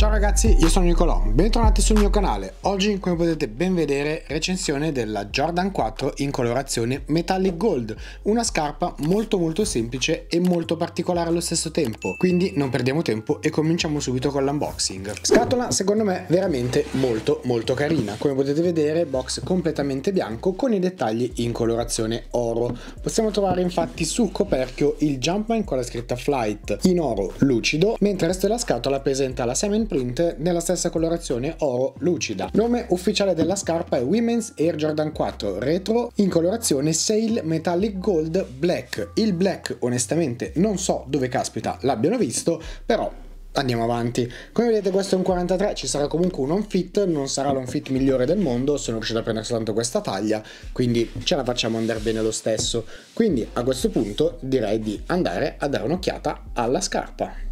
Ciao ragazzi, io sono Nicolò, bentornati sul mio canale. Oggi, come potete ben vedere, recensione della Jordan 4 in colorazione Metallic Gold, una scarpa molto molto semplice e molto particolare allo stesso tempo. Quindi non perdiamo tempo e cominciamo subito con l'unboxing. Scatola, secondo me, veramente molto molto carina. Come potete vedere, box completamente bianco con i dettagli in colorazione oro. Possiamo trovare infatti sul coperchio il Jumpman con la scritta Flight in oro lucido, mentre il resto della scatola presenta la Semen print nella stessa colorazione oro lucida. Nome ufficiale della scarpa è Women's Air Jordan 4 Retro in colorazione Sail Metallic Gold Black. Il black onestamente non so dove caspita l'abbiano visto, però andiamo avanti. Come vedete questo è un 43, ci sarà comunque un on fit, non sarà l'on fit migliore del mondo, sono riuscito a prendere soltanto questa taglia, quindi ce la facciamo andare bene lo stesso. Quindi a questo punto direi di andare a dare un'occhiata alla scarpa.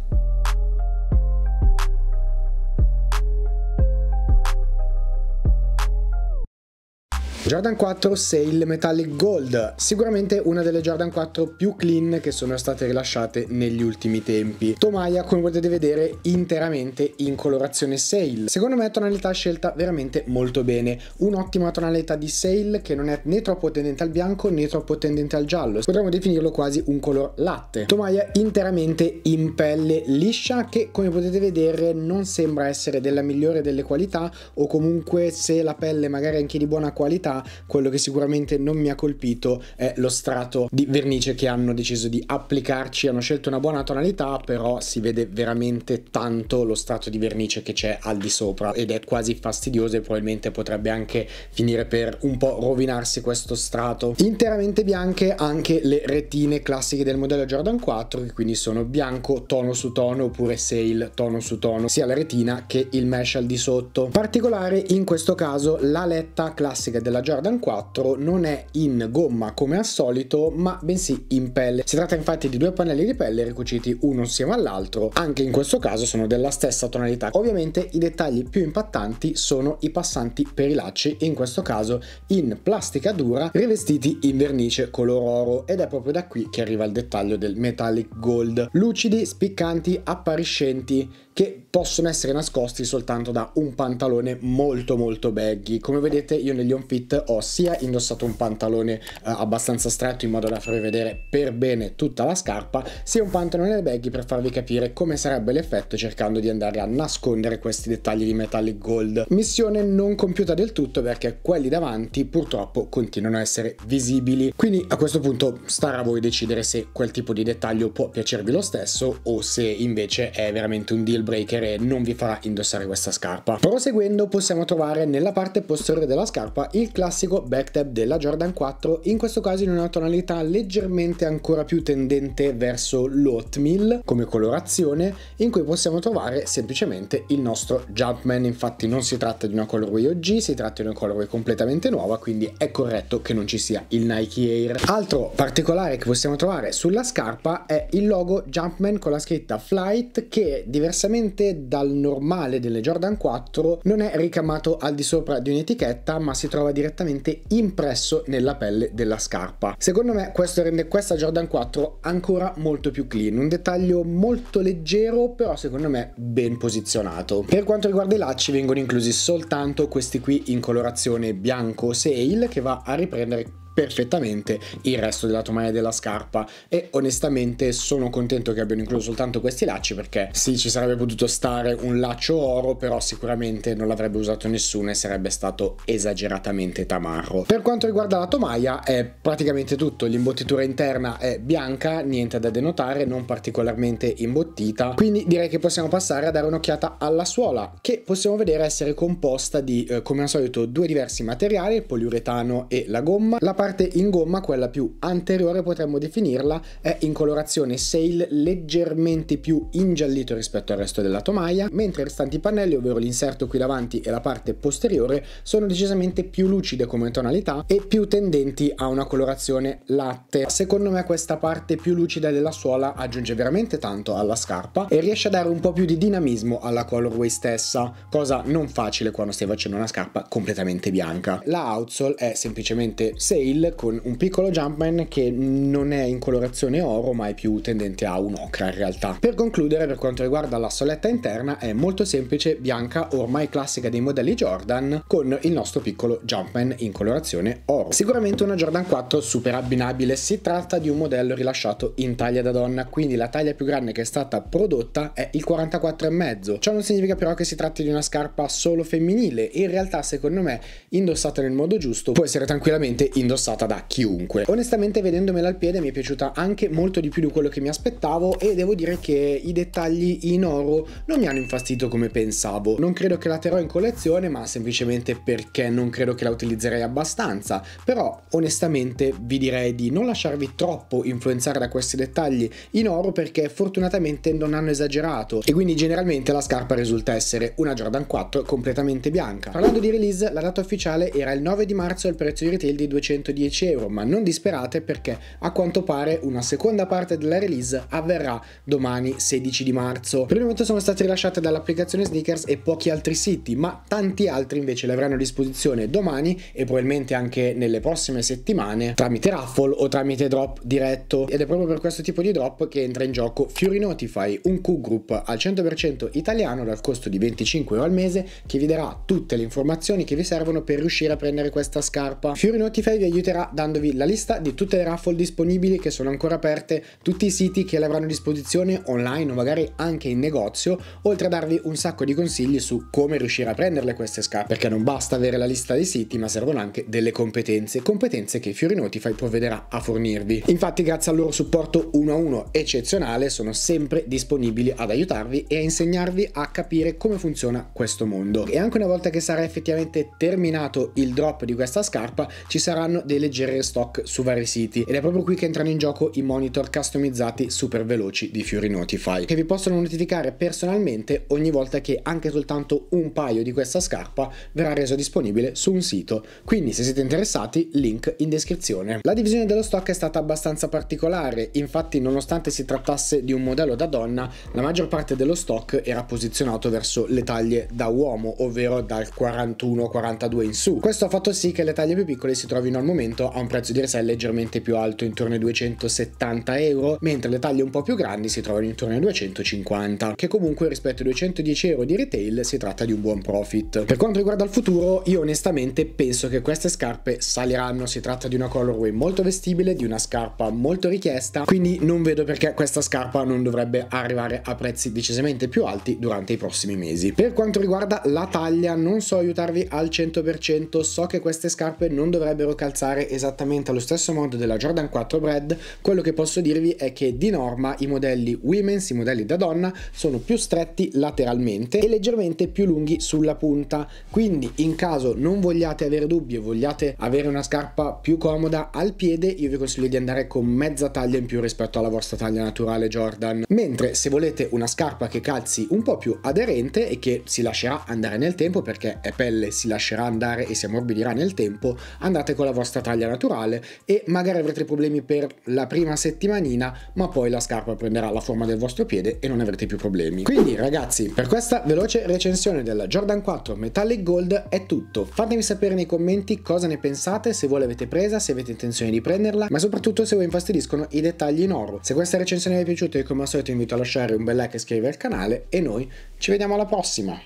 Jordan 4 Sail Metallic Gold, sicuramente una delle Jordan 4 più clean che sono state rilasciate negli ultimi tempi. Tomaia, come potete vedere, interamente in colorazione Sale. Secondo me tonalità scelta veramente molto bene. Un'ottima tonalità di Sale che non è né troppo tendente al bianco né troppo tendente al giallo. Potremmo definirlo quasi un color latte. Tomaia interamente in pelle liscia che, come potete vedere, non sembra essere della migliore delle qualità o comunque se la pelle magari è anche di buona qualità quello che sicuramente non mi ha colpito è lo strato di vernice che hanno deciso di applicarci, hanno scelto una buona tonalità, però si vede veramente tanto lo strato di vernice che c'è al di sopra ed è quasi fastidioso e probabilmente potrebbe anche finire per un po' rovinarsi questo strato. Interamente bianche anche le retine classiche del modello Jordan 4 che quindi sono bianco tono su tono oppure sale tono su tono sia la retina che il mesh al di sotto. Particolare in questo caso l'aletta classica della Jordan Jordan 4 non è in gomma come al solito, ma bensì in pelle. Si tratta infatti di due pannelli di pelle ricuciti uno insieme all'altro, anche in questo caso sono della stessa tonalità. Ovviamente i dettagli più impattanti sono i passanti per i lacci, in questo caso in plastica dura, rivestiti in vernice color oro, ed è proprio da qui che arriva il dettaglio del metallic gold. Lucidi, spiccanti, appariscenti, che possono essere nascosti soltanto da un pantalone molto molto baggy. Come vedete io negli on-fit outfit ho sia indossato un pantalone eh, abbastanza stretto in modo da farvi vedere per bene tutta la scarpa, sia un pantalone baggy per farvi capire come sarebbe l'effetto cercando di andare a nascondere questi dettagli di metallic gold. Missione non compiuta del tutto perché quelli davanti purtroppo continuano a essere visibili, quindi a questo punto starà a voi decidere se quel tipo di dettaglio può piacervi lo stesso o se invece è veramente un deal breaker e non vi farà indossare questa scarpa. Proseguendo possiamo trovare nella parte posteriore della scarpa il classico backtap della Jordan 4, in questo caso in una tonalità leggermente ancora più tendente verso l'oatmeal come colorazione, in cui possiamo trovare semplicemente il nostro Jumpman, infatti non si tratta di una colorway OG, si tratta di una colorway completamente nuova, quindi è corretto che non ci sia il Nike Air. Altro particolare che possiamo trovare sulla scarpa è il logo Jumpman con la scritta Flight che diversamente dal normale delle Jordan 4 non è ricamato al di sopra di un'etichetta ma si trova direttamente direttamente impresso nella pelle della scarpa. Secondo me questo rende questa Jordan 4 ancora molto più clean, un dettaglio molto leggero però secondo me ben posizionato. Per quanto riguarda i lacci vengono inclusi soltanto questi qui in colorazione bianco sail che va a riprendere perfettamente il resto della tomaia della scarpa e onestamente sono contento che abbiano incluso soltanto questi lacci perché sì ci sarebbe potuto stare un laccio oro però sicuramente non l'avrebbe usato nessuno e sarebbe stato esageratamente tamarro. Per quanto riguarda la tomaia è praticamente tutto, l'imbottitura interna è bianca, niente da denotare, non particolarmente imbottita, quindi direi che possiamo passare a dare un'occhiata alla suola che possiamo vedere essere composta di eh, come al solito due diversi materiali, il poliuretano e la gomma. La parte parte in gomma, quella più anteriore potremmo definirla, è in colorazione sail leggermente più ingiallito rispetto al resto della tomaia, mentre i restanti pannelli, ovvero l'inserto qui davanti e la parte posteriore, sono decisamente più lucide come tonalità e più tendenti a una colorazione latte. Secondo me questa parte più lucida della suola aggiunge veramente tanto alla scarpa e riesce a dare un po' più di dinamismo alla colorway stessa, cosa non facile quando stai facendo una scarpa completamente bianca. La outsole è semplicemente sail Hill con un piccolo Jumpman che non è in colorazione oro ma è più tendente a un ocra in realtà. Per concludere per quanto riguarda la soletta interna è molto semplice, bianca, ormai classica dei modelli Jordan con il nostro piccolo Jumpman in colorazione oro. Sicuramente una Jordan 4 super abbinabile, si tratta di un modello rilasciato in taglia da donna quindi la taglia più grande che è stata prodotta è il 44,5. Ciò non significa però che si tratti di una scarpa solo femminile, in realtà secondo me indossata nel modo giusto può essere tranquillamente indossata passata da chiunque. Onestamente vedendomela al piede mi è piaciuta anche molto di più di quello che mi aspettavo e devo dire che i dettagli in oro non mi hanno infastidito come pensavo. Non credo che la terrò in collezione ma semplicemente perché non credo che la utilizzerei abbastanza, però onestamente vi direi di non lasciarvi troppo influenzare da questi dettagli in oro perché fortunatamente non hanno esagerato e quindi generalmente la scarpa risulta essere una Jordan 4 completamente bianca. Parlando di release, la data ufficiale era il 9 di marzo al prezzo di retail di 200 110 euro, ma non disperate perché a quanto pare una seconda parte della release avverrà domani 16 di marzo. Per il momento sono state rilasciate dall'applicazione Sneakers e pochi altri siti, ma tanti altri invece le avranno a disposizione domani e probabilmente anche nelle prossime settimane tramite raffle o tramite drop diretto ed è proprio per questo tipo di drop che entra in gioco Fury Notify, un Q-Group al 100% italiano dal costo di 25 euro al mese che vi darà tutte le informazioni che vi servono per riuscire a prendere questa scarpa. Fury Notify vi aiuta aiuterà dandovi la lista di tutte le raffle disponibili che sono ancora aperte, tutti i siti che le avranno a disposizione online o magari anche in negozio, oltre a darvi un sacco di consigli su come riuscire a prenderle queste scarpe, perché non basta avere la lista dei siti ma servono anche delle competenze, competenze che Fiori Notify provvederà a fornirvi. Infatti grazie al loro supporto uno a uno eccezionale sono sempre disponibili ad aiutarvi e a insegnarvi a capire come funziona questo mondo. E anche una volta che sarà effettivamente terminato il drop di questa scarpa ci saranno dei leggeri stock su vari siti ed è proprio qui che entrano in gioco i monitor customizzati super veloci di Fury Notify che vi possono notificare personalmente ogni volta che anche soltanto un paio di questa scarpa verrà reso disponibile su un sito quindi se siete interessati link in descrizione la divisione dello stock è stata abbastanza particolare infatti nonostante si trattasse di un modello da donna la maggior parte dello stock era posizionato verso le taglie da uomo ovvero dal 41-42 in su questo ha fatto sì che le taglie più piccole si trovino al momento momento ha un prezzo di resale leggermente più alto, intorno ai 270 euro, mentre le taglie un po' più grandi si trovano intorno ai 250, che comunque rispetto ai 210 euro di retail si tratta di un buon profit. Per quanto riguarda il futuro, io onestamente penso che queste scarpe saliranno, si tratta di una colorway molto vestibile, di una scarpa molto richiesta, quindi non vedo perché questa scarpa non dovrebbe arrivare a prezzi decisamente più alti durante i prossimi mesi. Per quanto riguarda la taglia, non so aiutarvi al 100%, so che queste scarpe non dovrebbero calzare pensare esattamente allo stesso modo della Jordan 4 Bread, quello che posso dirvi è che di norma i modelli women's, i modelli da donna, sono più stretti lateralmente e leggermente più lunghi sulla punta. Quindi in caso non vogliate avere dubbi e vogliate avere una scarpa più comoda al piede, io vi consiglio di andare con mezza taglia in più rispetto alla vostra taglia naturale Jordan. Mentre se volete una scarpa che calzi un po' più aderente e che si lascerà andare nel tempo perché è pelle, si lascerà andare e si ammorbidirà nel tempo, andate con la vostra vostra taglia naturale e magari avrete problemi per la prima settimanina ma poi la scarpa prenderà la forma del vostro piede e non avrete più problemi. Quindi ragazzi per questa veloce recensione della Jordan 4 Metallic Gold è tutto, fatemi sapere nei commenti cosa ne pensate, se voi l'avete presa, se avete intenzione di prenderla ma soprattutto se voi infastidiscono i dettagli in oro. Se questa recensione vi è piaciuta io come al solito invito a lasciare un bel like e iscrivervi al canale e noi ci vediamo alla prossima!